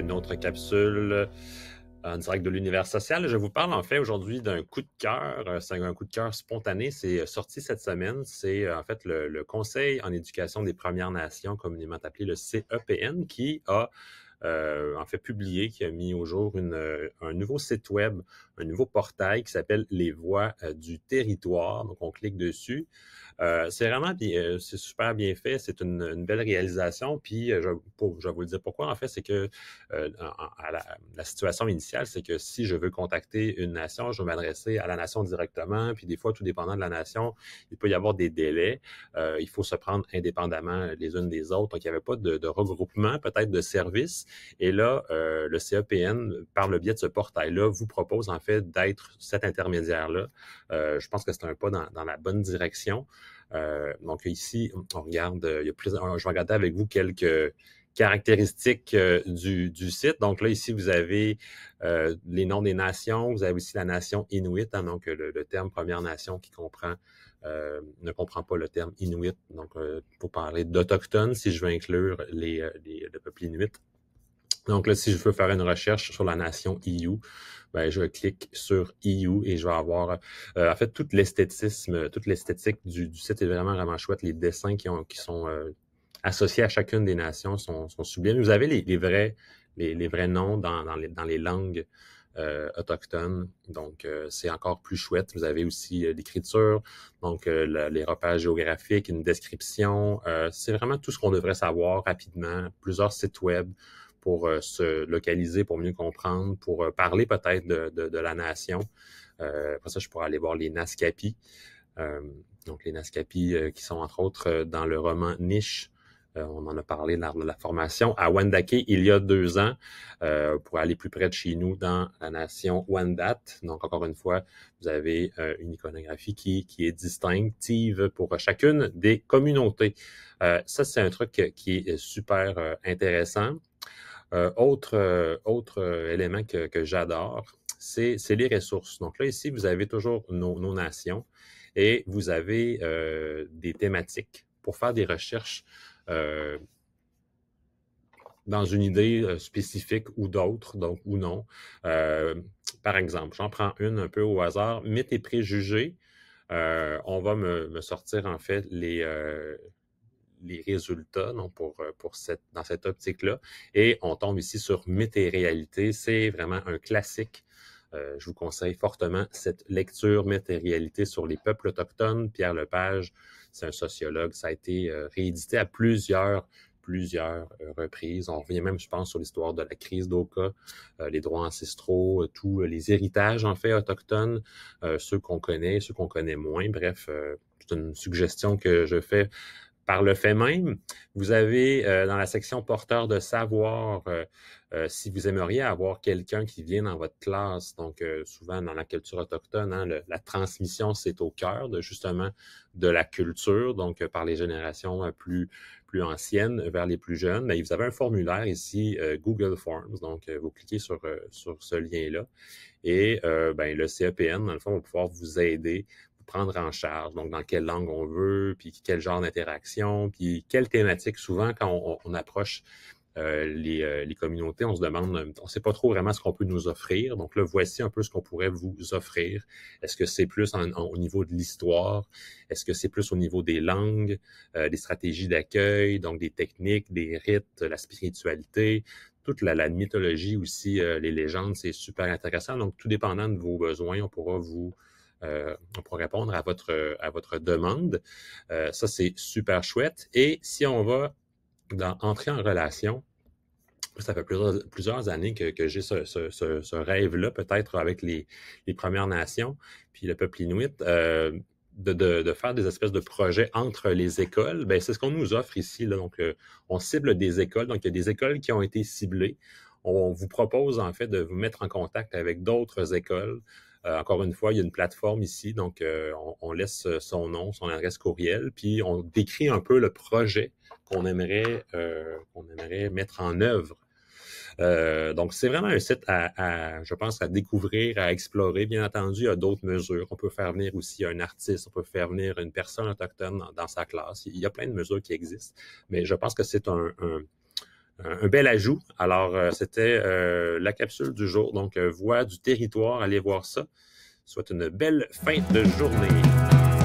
une autre capsule euh, en direct de l'univers social. Je vous parle en fait aujourd'hui d'un coup de cœur. Euh, c'est un coup de cœur spontané. C'est euh, sorti cette semaine. C'est en fait le, le, Conseil en éducation des Premières Nations, communément appelé le CEPN, qui a euh, en fait publié, qui a mis au jour euh, un nouveau site web, un nouveau portail qui s'appelle Les Voix euh, du Territoire. Donc, on clique dessus. c'est vraiment bien, c'est super bien fait. C'est une, belle réalisation. Puis, je, pour, je vais vous le dire pourquoi. En fait, c'est que la, situation initiale, c'est que si je veux contacter une nation, je vais m'adresser à la nation directement. Puis, des fois, tout dépendant de la nation, il peut y avoir des délais. il faut se prendre indépendamment les unes des autres. Donc, il n'y avait pas de, de regroupement, peut-être de services. Et là, euh, le CEPN, par le biais de ce portail-là, vous propose en fait d'être cet intermédiaire-là. Euh, je pense que c'est un pas dans, la bonne direction. Euh, donc ici, on regarde, je vais regarder avec vous quelques caractéristiques du, site. Donc là, ici, vous avez les noms des nations, vous avez aussi la nation Inuit, hein, donc le, terme Première Nation qui ne comprend pas le terme Inuit, donc il pour parler d'Autochtones, si je veux inclure les, le peuple Inuit. Donc là, si je veux faire une recherche sur la nation EU, ben, je clique sur EU et je vais avoir euh, en fait tout l'esthétisme, toute l'esthétique du, site est vraiment vraiment chouette. Les dessins qui, ont, qui sont euh, associés à chacune des nations sont, sont sublimes. Vous avez les, vrais les, vrais noms dans, dans, les, dans les langues euh, autochtones. Donc, c'est encore plus chouette. Vous avez aussi l'écriture, donc les repères géographiques, une description. c'est vraiment tout ce qu'on devrait savoir rapidement. Plusieurs sites web, pour euh, se localiser, pour mieux comprendre, pour euh, parler peut-être de, la nation. Euh, après ça, je pourrais aller voir les Nascapis. donc, les Nascapis qui sont entre autres dans le roman Niche on en a parlé lors de la formation à Wendake il y a deux ans pour aller plus près de chez nous dans la nation Wendat. Donc, encore une fois, vous avez une iconographie qui, est distinctive pour chacune des communautés. ça, c'est un truc qui est super intéressant. Euh, autre, euh, autre euh, élément que, j'adore, c'est les ressources. Donc là, ici, vous avez toujours nos, nations et vous avez des thématiques pour faire des recherches dans une idée spécifique ou d'autres, donc ou non. par exemple, j'en prends une un peu au hasard, mythes et préjugés. on va me, sortir en fait les, les résultats non, pour, euh, pour cette, dans cette optique-là. Et on tombe ici sur Mythes C'est vraiment un classique. Euh, je vous conseille fortement cette lecture Mythes sur les peuples autochtones. Pierre Lepage, c'est un sociologue. Ça a été euh, réédité à plusieurs plusieurs reprises. On revient même, je pense, sur l'histoire de la crise d'Oka, les droits ancestraux, tous les héritages, en fait, autochtones, ceux qu'on connaît, ceux qu'on connaît moins. Bref, c'est une suggestion que je fais par le fait même. Vous avez euh, dans la section porteur de savoir, euh, euh, si vous aimeriez avoir quelqu'un qui vient dans votre classe, donc souvent dans la culture autochtone, hein, la transmission, c'est au cœur de justement de la culture, donc par les générations plus, plus anciennes vers les plus jeunes. Mais ben, vous avez un formulaire ici, Google Forms, donc vous cliquez sur, sur ce lien-là et ben le CEPN, dans le fond, va pouvoir vous aider prendre en charge, donc dans quelle langue on veut, puis quel genre d'interaction, puis quelle thématique. Souvent, quand on, approche euh, euh, les, communautés, on se demande, on ne sait pas trop vraiment ce qu'on peut nous offrir. Donc là, voici un peu ce qu'on pourrait vous offrir. Est-ce que c'est plus au niveau de l'histoire? Est-ce que c'est plus au niveau des langues, euh, des stratégies d'accueil, donc des techniques, des rites, la spiritualité? Toute la, la mythologie aussi, les légendes, c'est super intéressant. Donc, tout dépendant de vos besoins, on pourra vous euh, pour répondre à votre, à votre demande. Euh, ça, c'est super chouette. Et si on va dans, entrer en relation, ça fait plusieurs, années que, j'ai ce, rêve-là, peut-être avec les, Premières Nations, puis le peuple inuit. Euh, de, faire des espèces de projets entre les écoles, ben c'est ce qu'on nous offre ici. Donc, on cible des écoles. Donc, il y a des écoles qui ont été ciblées. On vous propose, en fait, de vous mettre en contact avec d'autres écoles euh, encore une fois, il y a une plateforme ici, donc euh, on, laisse euh, son nom, son adresse courriel, puis on décrit un peu le projet qu'on aimerait, qu'on aimerait mettre en œuvre. donc, c'est vraiment un site à, je pense, à découvrir, à explorer. Bien entendu, il y a d'autres mesures. On peut faire venir aussi un artiste, on peut faire venir une personne autochtone dans, sa classe. Il y a plein de mesures qui existent, mais je pense que c'est un, un bel ajout. Alors, euh, c'était euh, la capsule du jour. Donc, euh, voix du territoire, allez voir ça. Soit une belle fin de journée.